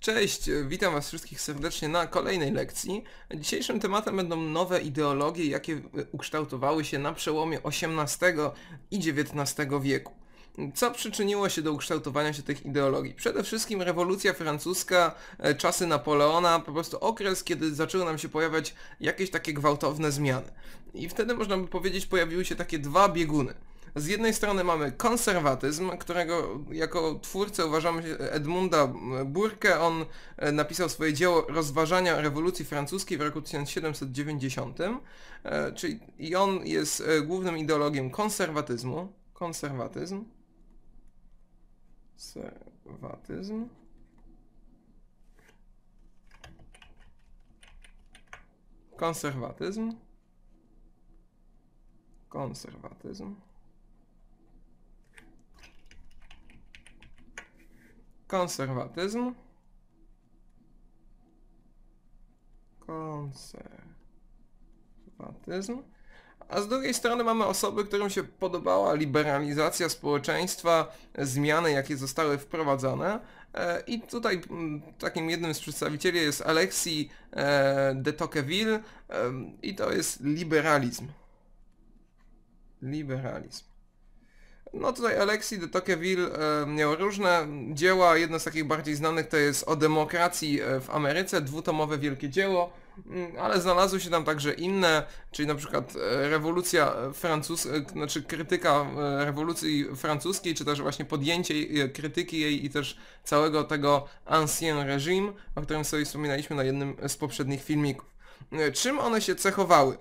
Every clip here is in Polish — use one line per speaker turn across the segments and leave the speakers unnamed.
Cześć, witam Was wszystkich serdecznie na kolejnej lekcji. Dzisiejszym tematem będą nowe ideologie, jakie ukształtowały się na przełomie XVIII i XIX wieku. Co przyczyniło się do ukształtowania się tych ideologii? Przede wszystkim rewolucja francuska, e, czasy Napoleona, po prostu okres, kiedy zaczęły nam się pojawiać jakieś takie gwałtowne zmiany. I wtedy można by powiedzieć, pojawiły się takie dwa bieguny z jednej strony mamy konserwatyzm, którego jako twórcę uważamy Edmunda Burke. On e, napisał swoje dzieło Rozważania rewolucji francuskiej w roku 1790, e, czyli i on jest e, głównym ideologiem konserwatyzmu. Konserwatyzm. Konserwatyzm. Konserwatyzm. Konserwatyzm. konserwatyzm, konserwatyzm, a z drugiej strony mamy osoby, którym się podobała liberalizacja społeczeństwa, zmiany jakie zostały wprowadzone. E, I tutaj takim jednym z przedstawicieli jest Alexis e, de Tocqueville e, i to jest liberalizm. Liberalizm. No tutaj Alexis de Tocqueville e, miał różne dzieła. Jedno z takich bardziej znanych to jest o demokracji e, w Ameryce, dwutomowe wielkie dzieło, mm, ale znalazły się tam także inne, czyli na przykład e, rewolucja francuska, znaczy krytyka rewolucji francuskiej, czy też właśnie podjęcie krytyki jej i też całego tego ancien regime, o którym sobie wspominaliśmy na jednym z poprzednich filmików. Czym one się cechowały?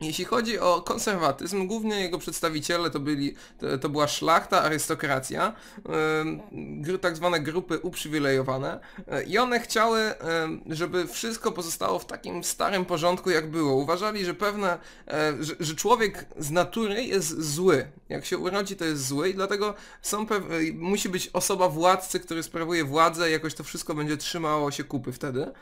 Jeśli chodzi o konserwatyzm, głównie jego przedstawiciele to, byli, to, to była szlachta, arystokracja, yy, tak zwane grupy uprzywilejowane yy, i one chciały, yy, żeby wszystko pozostało w takim starym porządku jak było. Uważali, że pewne, e, że, że, człowiek z natury jest zły. Jak się urodzi to jest zły i dlatego są e, musi być osoba władcy, który sprawuje władzę, jakoś to wszystko będzie trzymało się kupy wtedy.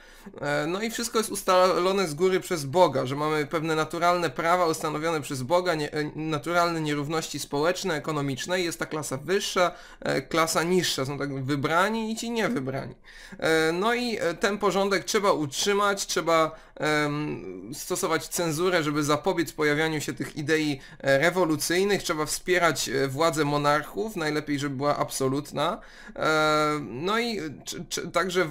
no i wszystko jest ustalone z góry przez Boga, że mamy pewne naturalne naturalne prawa ustanowione przez Boga, nie, e, naturalne nierówności społeczne, ekonomiczne. Jest ta klasa wyższa, e, klasa niższa. Są tak wybrani i ci niewybrani. E, no i ten porządek trzeba utrzymać, trzeba stosować cenzurę, żeby zapobiec pojawianiu się tych idei rewolucyjnych. Trzeba wspierać władzę monarchów, najlepiej, żeby była absolutna. No i także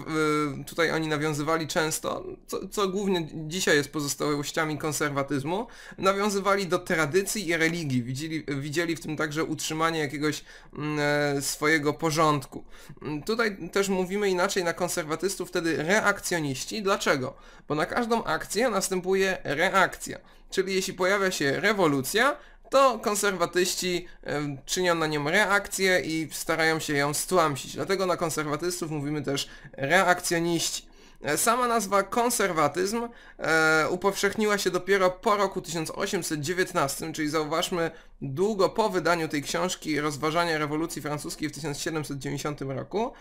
tutaj oni nawiązywali często, co, co głównie dzisiaj jest pozostałościami konserwatyzmu, nawiązywali do tradycji i religii, widzieli, widzieli w tym także utrzymanie jakiegoś mm, e, swojego porządku. Mm, tutaj też mówimy inaczej na konserwatystów, wtedy reakcjoniści. Dlaczego? Bo na każdą akcję następuje reakcja. Czyli jeśli pojawia się rewolucja, to konserwatyści e, czynią na nią reakcję i starają się ją stłamsić. Dlatego na konserwatystów mówimy też reakcjoniści. E, sama nazwa konserwatyzm e, upowszechniła się dopiero po roku 1819, czyli zauważmy długo po wydaniu tej książki rozważania rewolucji francuskiej w 1790 roku,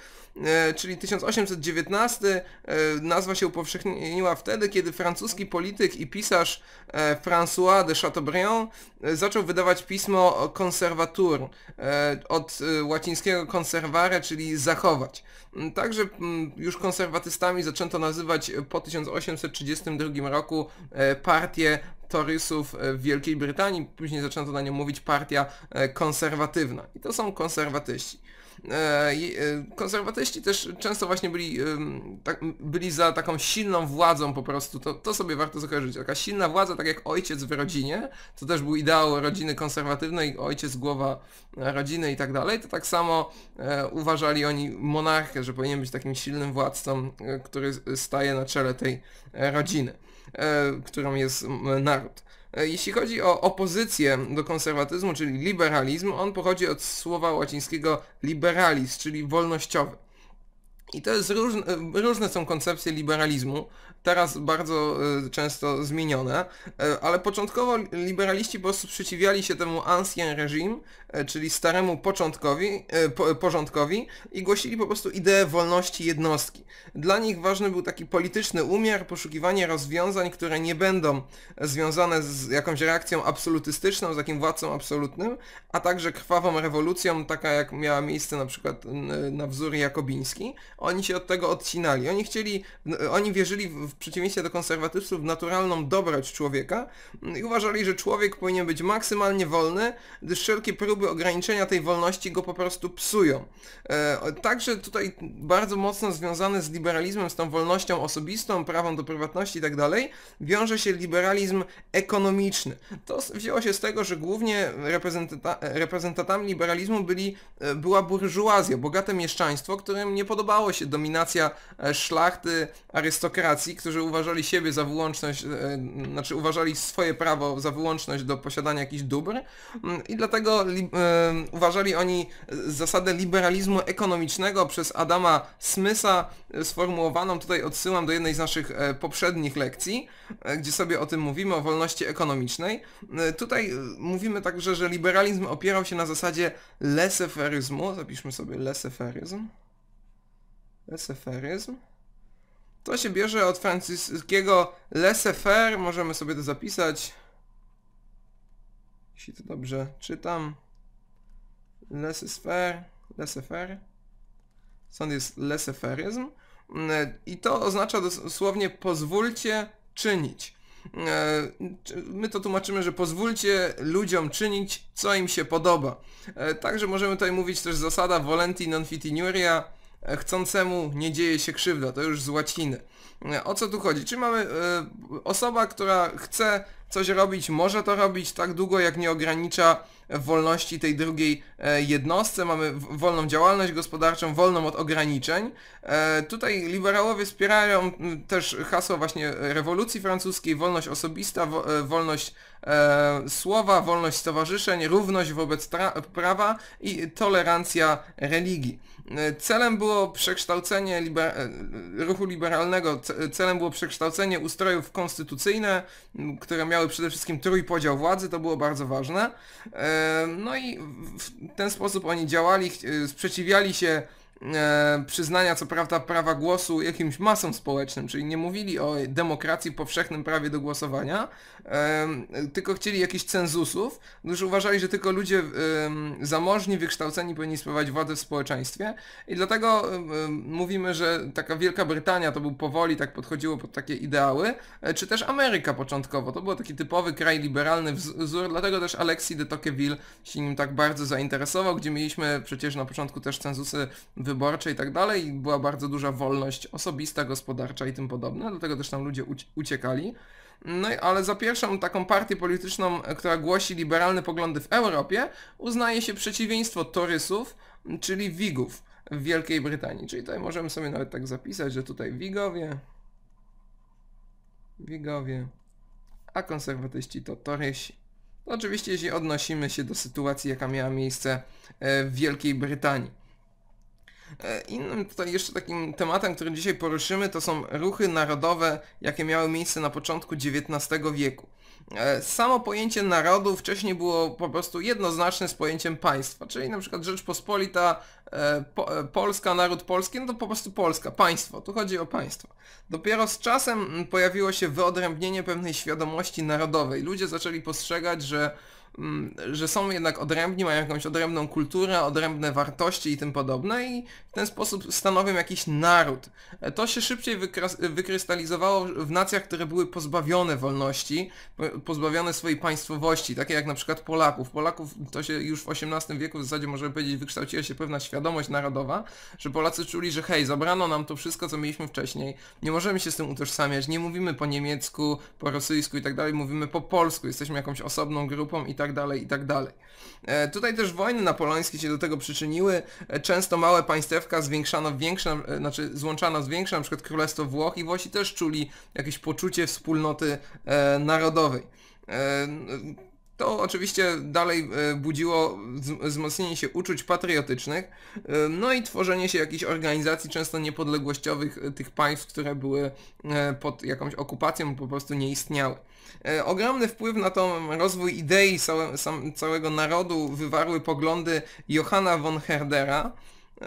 e, czyli 1819 e, nazwa się upowszechniła wtedy, kiedy francuski polityk i pisarz e, François de Chateaubriand zaczął wydawać pismo conservatur od łacińskiego conservare, czyli zachować. Mm, także mm, już konserwatystami zaczęto nazywać po 1832 roku partię torysów e, w Wielkiej Brytanii, później zaczęto na nią mówić partia e, konserwatywna. I to są konserwatyści. E, konserwatyści też często właśnie byli, tak, byli za taką silną władzą po prostu, to, to sobie warto zakojarzyć. Taka silna władza, tak jak ojciec w rodzinie, to też był ideał rodziny konserwatywnej, ojciec głowa rodziny i tak dalej, to tak samo uważali oni monarchę, że powinien być takim silnym władcą, który staje na czele tej rodziny. E, którą jest naród. E, jeśli chodzi o opozycję do konserwatyzmu, czyli liberalizm, on pochodzi od słowa łacińskiego liberalis, czyli wolnościowy. I to jest różne, różne są koncepcje liberalizmu teraz bardzo y, często zmienione, y, ale początkowo liberaliści po prostu sprzeciwiali się temu ancien regime, y, czyli staremu początkowi, porządkowi i głosili po prostu ideę wolności jednostki. Dla nich ważny był taki polityczny umiar, poszukiwanie rozwiązań, które nie będą związane z jakąś reakcją absolutystyczną, z takim władcą absolutnym, a także krwawą rewolucją, taka jak miała miejsce na przykład na wzór Jakobiński. Oni się od tego odcinali. Oni chcieli, oni wierzyli w w przeciwieństwie do konserwatystów naturalną dobroć człowieka i uważali, że człowiek powinien być maksymalnie wolny, gdyż wszelkie próby ograniczenia tej wolności go po prostu psują. E, także tutaj bardzo mocno związany z liberalizmem, z tą wolnością osobistą, prawą do prywatności i tak dalej, wiąże się liberalizm ekonomiczny. To wzięło się z tego, że głównie reprezentata reprezentantami liberalizmu byli, e, była burżuazja, bogate mieszczaństwo, którym nie podobało się dominacja e, szlachty, arystokracji, którzy uważali siebie za wyłączność, e, znaczy uważali swoje prawo za wyłączność do posiadania jakichś dóbr mm, i dlatego e, uważali oni zasadę liberalizmu ekonomicznego przez Adama Smysa e, sformułowaną, tutaj odsyłam do jednej z naszych poprzednich lekcji, gdzie sobie o tym mówimy, o wolności ekonomicznej. Tutaj mówimy także, że liberalizm opierał się na zasadzie leseferyzmu, zapiszmy sobie leseferyzm, leseferyzm, to się bierze od francuskiego laissez-faire, możemy sobie to zapisać. Jeśli to dobrze czytam. Laissez-faire, laissez-faire. Stąd jest laissez-faireizm. Mm, I to oznacza dosłownie pozwólcie czynić. Mm, my to tłumaczymy, że pozwólcie ludziom czynić, co im się podoba. E, także możemy tutaj mówić też zasada volenti non fitinuria, chcącemu nie dzieje się krzywda, to już z łaciny. O co tu chodzi? Czy mamy y, osoba, która chce coś robić, może to robić tak długo, jak nie ogranicza wolności tej drugiej e, jednostce. Mamy wolną działalność gospodarczą, wolną od ograniczeń. E, tutaj liberałowie wspierają też hasło właśnie rewolucji francuskiej, wolność osobista, e, wolność słowa, wolność stowarzyszeń, równość wobec prawa i tolerancja religii. Celem było przekształcenie liber ruchu liberalnego, celem było przekształcenie ustrojów konstytucyjne, które miały przede wszystkim trójpodział władzy, to było bardzo ważne. E, no i w ten sposób oni działali, e, sprzeciwiali się e, przyznania co prawda prawa głosu jakimś masom społecznym, czyli nie mówili o demokracji, powszechnym prawie do głosowania, e, tylko chcieli jakichś cenzusów, gdyż uważali, że tylko ludzie e, zamożni, wykształceni powinni sprawować władzę w społeczeństwie i dlatego mówimy, że taka Wielka Brytania to był powoli, tak podchodziło pod takie ideały, e, czy też Ameryka początkowo, to był taki typowy kraj liberalny wzór, dlatego też Alexis de Tocqueville się nim tak bardzo zainteresował, gdzie mieliśmy przecież na początku też cenzusy wy wyborcze i tak dalej. Była bardzo duża wolność osobista, gospodarcza i tym podobne, dlatego też tam ludzie uciekali. No ale za pierwszą taką partię polityczną, która głosi liberalne poglądy w Europie, uznaje się przeciwieństwo torysów, czyli wigów w Wielkiej Brytanii. Czyli tutaj możemy sobie nawet tak zapisać, że tutaj wigowie, wigowie, a konserwatyści to torysi. No oczywiście jeśli odnosimy się do sytuacji, jaka miała miejsce e, w Wielkiej Brytanii. E, innym tutaj jeszcze takim tematem, który dzisiaj poruszymy, to są ruchy narodowe, jakie miały miejsce na początku XIX wieku. E, samo pojęcie narodu wcześniej było po prostu jednoznaczne z pojęciem państwa, czyli na przykład Rzeczpospolita, e, Polska, naród polski, no to po prostu Polska, państwo, tu chodzi o państwo. Dopiero z czasem mm, pojawiło się wyodrębnienie pewnej świadomości narodowej. Ludzie zaczęli postrzegać, że Mm, że są jednak odrębni, mają jakąś odrębną kulturę, odrębne wartości i tym podobne i w ten sposób stanowią jakiś naród. E, to się szybciej wykrystalizowało w nacjach, które były pozbawione wolności, pozbawione swojej państwowości, takie jak na przykład Polaków. Polaków to się już w XVIII wieku w zasadzie możemy powiedzieć wykształciła się pewna świadomość narodowa, że Polacy czuli, że hej, zabrano nam to wszystko, co mieliśmy wcześniej, nie możemy się z tym utożsamiać, nie mówimy po niemiecku, po rosyjsku i tak dalej, mówimy po polsku, jesteśmy jakąś osobną grupą i tak tak dalej, i tak dalej. E, tutaj też wojny napoleońskie się do tego przyczyniły. E, często małe państewka zwiększano w większe, e, znaczy złączano z większe, na przykład Królestwo Włoch i Włosi też czuli jakieś poczucie wspólnoty narodowej. To oczywiście dalej e, budziło wzmocnienie się uczuć patriotycznych, e, no i tworzenie się jakichś organizacji często niepodległościowych e, tych państw, które były pod jakąś okupacją, po prostu nie istniały. Ogromny wpływ na to rozwój idei całego narodu wywarły poglądy Johanna von Herdera.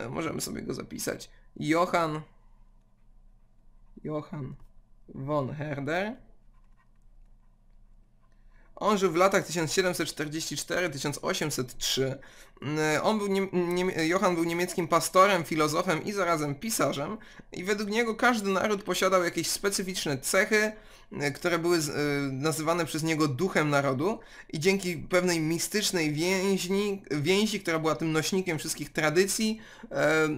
Możemy sobie go zapisać. Johan... Johan von Herder on żył w latach 1744-1803. Mm, on był nie, nie, Johann był niemieckim pastorem, filozofem i zarazem pisarzem i według niego każdy naród posiadał jakieś specyficzne cechy, y, które były y, nazywane przez niego duchem narodu i dzięki pewnej mistycznej więźni, więzi, która była tym nośnikiem wszystkich tradycji, e,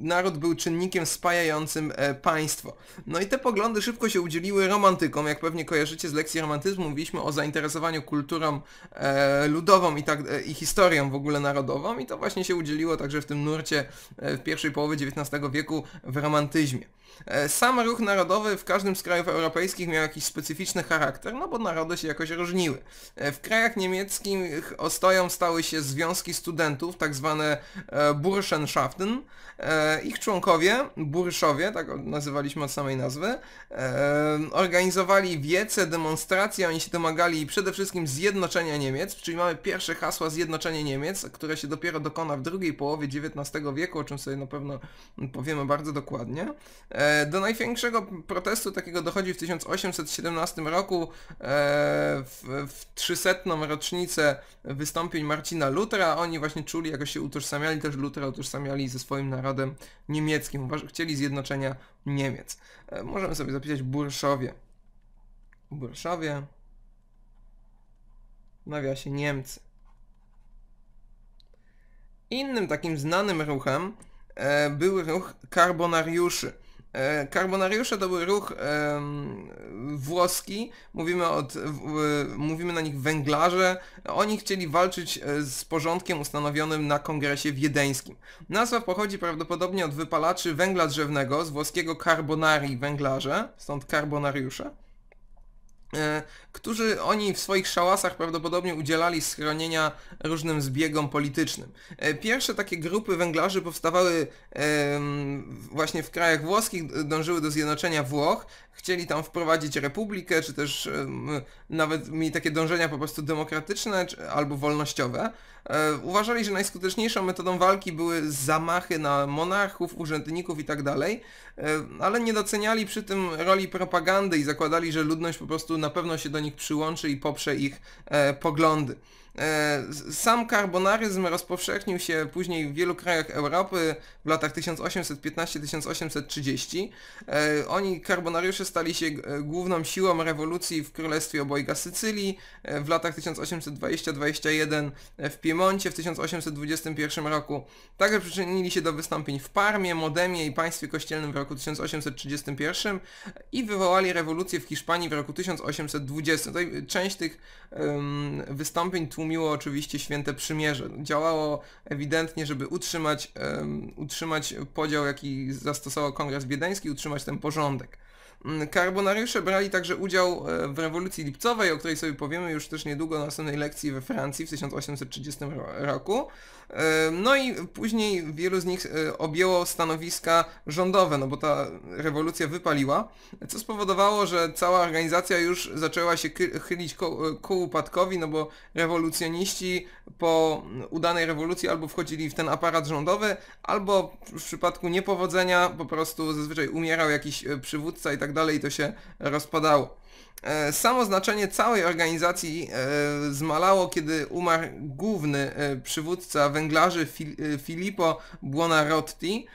naród był czynnikiem spajającym e, państwo. No i te poglądy szybko się udzieliły romantykom, jak pewnie kojarzycie z lekcji romantyzmu, mówiliśmy o zainteresowaniu zainteresowaniu kulturą e, ludową i, tak, e, i historią w ogóle narodową i to właśnie się udzieliło także w tym nurcie e, w pierwszej połowie XIX wieku w romantyzmie. Sam ruch narodowy w każdym z krajów europejskich miał jakiś specyficzny charakter, no bo narody się jakoś różniły. W krajach niemieckich ostoją stały się związki studentów, tak zwane Burschenschaften. Ich członkowie, burszowie, tak nazywaliśmy od samej nazwy, organizowali wiece, demonstracje, oni się domagali przed przede wszystkim zjednoczenia Niemiec, czyli mamy pierwsze hasła zjednoczenie Niemiec, które się dopiero dokona w drugiej połowie XIX wieku, o czym sobie na pewno powiemy bardzo dokładnie. E, do największego protestu takiego dochodzi w 1817 roku e, w, trzysetną 300 rocznicę wystąpień Marcina Lutra. Oni właśnie czuli, jakoś się utożsamiali, też Lutra utożsamiali ze swoim narodem niemieckim. Chcieli zjednoczenia Niemiec. E, możemy sobie zapisać Burszowie. Burszowie w nawiasie Niemcy. Innym takim znanym ruchem e, był ruch karbonariuszy. E, karbonariusze to był ruch włoski, mówimy, od, w, e, mówimy na nich węglarze. Oni chcieli walczyć e, z porządkiem ustanowionym na kongresie wiedeńskim. Nazwa pochodzi prawdopodobnie od wypalaczy węgla drzewnego z włoskiego carbonari węglarze, stąd karbonariusze. E, którzy oni w swoich szałasach prawdopodobnie udzielali schronienia różnym zbiegom politycznym. E, pierwsze takie grupy węglarzy powstawały właśnie w krajach włoskich, dążyły do zjednoczenia Włoch, chcieli tam wprowadzić republikę, czy też nawet mieli takie dążenia po prostu demokratyczne albo wolnościowe. E, uważali, że najskuteczniejszą metodą walki były zamachy na monarchów, urzędników itd., tak e, ale nie doceniali przy tym roli propagandy i zakładali, że ludność po prostu na pewno się do nich przyłączy i poprze ich e, poglądy. E, sam karbonaryzm rozpowszechnił się później w wielu krajach Europy w latach 1815-1830. E, oni, karbonariusze, stali się główną siłą rewolucji w Królestwie Obojga Sycylii e, w latach 1820-21 w Piemoncie w 1821 roku. Także przyczynili się do wystąpień w Parmie, Modemie i państwie kościelnym w roku 1831 i wywołali rewolucję w Hiszpanii w roku 1820. Tutaj część tych um, wystąpień tłumaczy tłumiło oczywiście święte przymierze. Działało ewidentnie, żeby utrzymać, um, utrzymać podział, jaki zastosował Kongres Wiedeński, utrzymać ten porządek. Mm, karbonariusze brali także udział e, w rewolucji lipcowej, o której sobie powiemy już też niedługo na następnej lekcji we Francji w 1830 roku. E, no i później wielu z nich e, objęło stanowiska rządowe, no bo ta rewolucja wypaliła, co spowodowało, że cała organizacja już zaczęła się chylić ku, upadkowi, no bo rewolucjoniści po udanej rewolucji albo wchodzili w ten aparat rządowy, albo w przypadku niepowodzenia po prostu zazwyczaj umierał jakiś e, przywódca i tak dalej i to się rozpadało. E, samo znaczenie całej organizacji e, zmalało, kiedy umarł główny e, przywódca węglarzy Filippo Buonarotti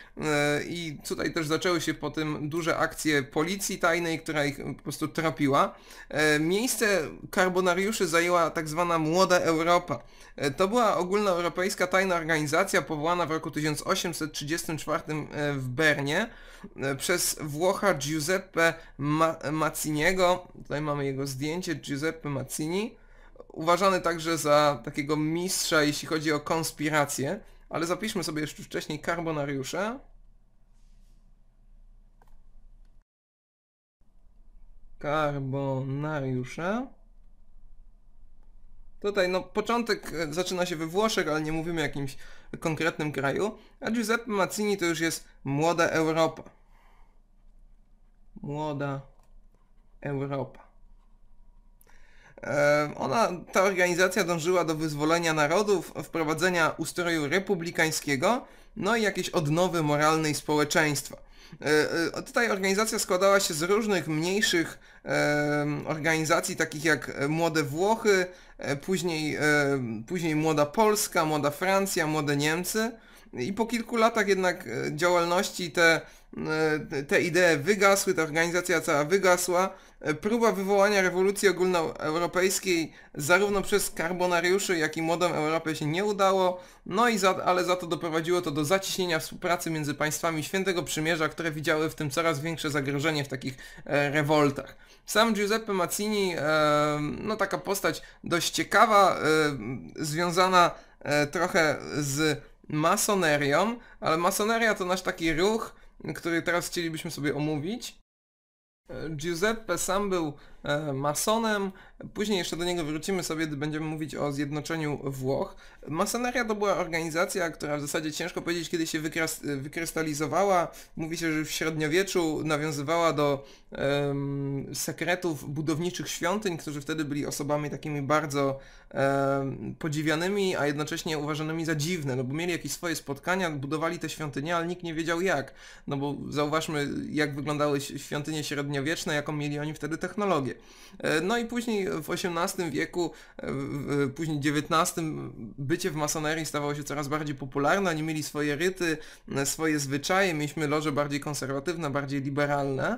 i tutaj też zaczęły się po tym duże akcje policji tajnej, która ich po prostu trapiła. Miejsce karbonariuszy zajęła tak zwana Młoda Europa. To była ogólnoeuropejska tajna organizacja powołana w roku 1834 w Bernie przez Włocha Giuseppe Mazziniego Tutaj mamy jego zdjęcie Giuseppe Mazzini, uważany także za takiego mistrza, jeśli chodzi o konspirację, ale zapiszmy sobie jeszcze wcześniej Carbonariusze. Carbonariusze. Tutaj no początek e, zaczyna się we Włoszech, ale nie mówimy o jakimś konkretnym kraju, a Giuseppe Mazzini to już jest młoda Europa. Młoda Europa. Ona, ta organizacja dążyła do wyzwolenia narodów, wprowadzenia ustroju republikańskiego, no i jakiejś odnowy moralnej społeczeństwa. E, e, tutaj organizacja składała się z różnych mniejszych organizacji, takich jak Młode Włochy, e, później, później Młoda Polska, Młoda Francja, Młode Niemcy. I po kilku latach jednak działalności te E, te idee wygasły, ta organizacja cała wygasła. E, próba wywołania rewolucji ogólnoeuropejskiej zarówno przez karbonariuszy, jak i młodą Europę się nie udało, no i za, ale za to doprowadziło to do zaciśnienia współpracy między państwami Świętego Przymierza, które widziały w tym coraz większe zagrożenie w takich e, rewoltach. Sam Giuseppe Mazzini, e, no taka postać dość ciekawa, e, związana e, trochę z masonerią, ale masoneria to nasz taki ruch, który teraz chcielibyśmy sobie omówić. E, Giuseppe sam był E, masonem. Później jeszcze do niego wrócimy sobie, gdy będziemy mówić o zjednoczeniu Włoch. Masoneria to była organizacja, która w zasadzie ciężko powiedzieć, kiedy się wykrystalizowała. Mówi się, że w średniowieczu nawiązywała do um, sekretów budowniczych świątyń, którzy wtedy byli osobami takimi bardzo um, podziwianymi, a jednocześnie uważanymi za dziwne, no bo mieli jakieś swoje spotkania, budowali te świątynie, ale nikt nie wiedział jak. No bo zauważmy, jak wyglądały świątynie średniowieczne, jaką mieli oni wtedy technologię. E, no i później w XVIII wieku, e, później XIX bycie w masonerii stawało się coraz bardziej popularne, oni mieli swoje ryty, e, swoje zwyczaje, mieliśmy loże bardziej konserwatywne, bardziej liberalne.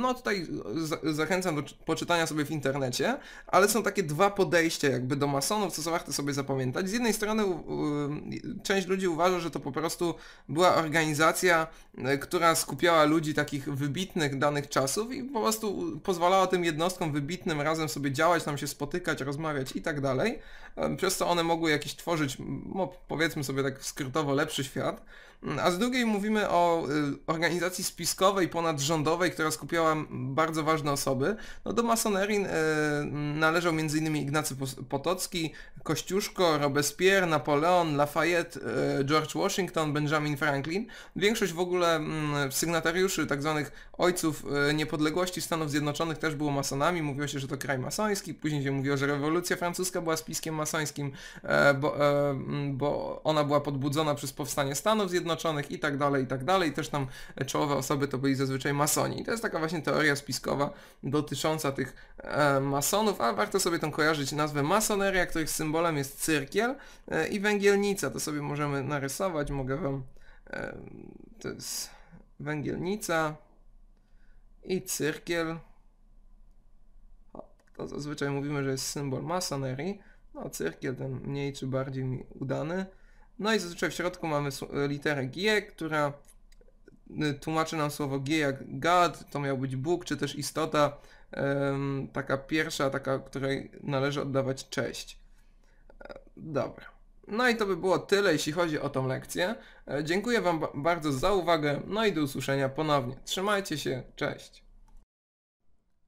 No tutaj zachęcam do poczytania sobie w internecie, ale są takie dwa podejścia jakby do masonów, co warto sobie zapamiętać. Z jednej strony część ludzi uważa, że to po prostu była organizacja, która skupiała ludzi takich wybitnych danych czasów i po prostu pozwalała tym tym jednostkom wybitnym razem sobie działać, tam się spotykać, rozmawiać i tak dalej, e, przez co one mogły jakiś tworzyć, no, powiedzmy sobie tak skrótowo, lepszy świat a z drugiej mówimy o y, organizacji spiskowej, ponadrządowej, która skupiała bardzo ważne osoby. No do masonerii y, należał m.in. Ignacy Potocki, Kościuszko, Robespierre, Napoleon, Lafayette, y, George Washington, Benjamin Franklin. Większość w ogóle mm, sygnatariuszy tzw. Tak ojców niepodległości Stanów Zjednoczonych też było masonami. Mówiło się, że to kraj masoński, później się mówiło, że rewolucja francuska była spiskiem masońskim, e, bo, e, bo ona była podbudzona przez powstanie Stanów Zjednoczonych Zjednoczonych i tak dalej, i tak dalej. Też tam czołowe osoby to byli zazwyczaj masoni. I to jest taka właśnie teoria spiskowa dotycząca tych e, masonów, a warto sobie tą kojarzyć nazwę masoneria, których symbolem jest cyrkiel e, i węgielnica. To sobie możemy narysować, mogę wam... E, to jest węgielnica i cyrkiel. to zazwyczaj mówimy, że jest symbol masonerii. No, cyrkiel ten mniej czy bardziej mi udany. No i zazwyczaj w środku mamy literę G, która y, tłumaczy nam słowo G jak God, to miał być Bóg, czy też istota, taka pierwsza, taka, której należy oddawać cześć. E, dobra. No i to by było tyle, jeśli chodzi o tą lekcję. E, dziękuję Wam bardzo za uwagę, no i do usłyszenia ponownie. Trzymajcie się, cześć.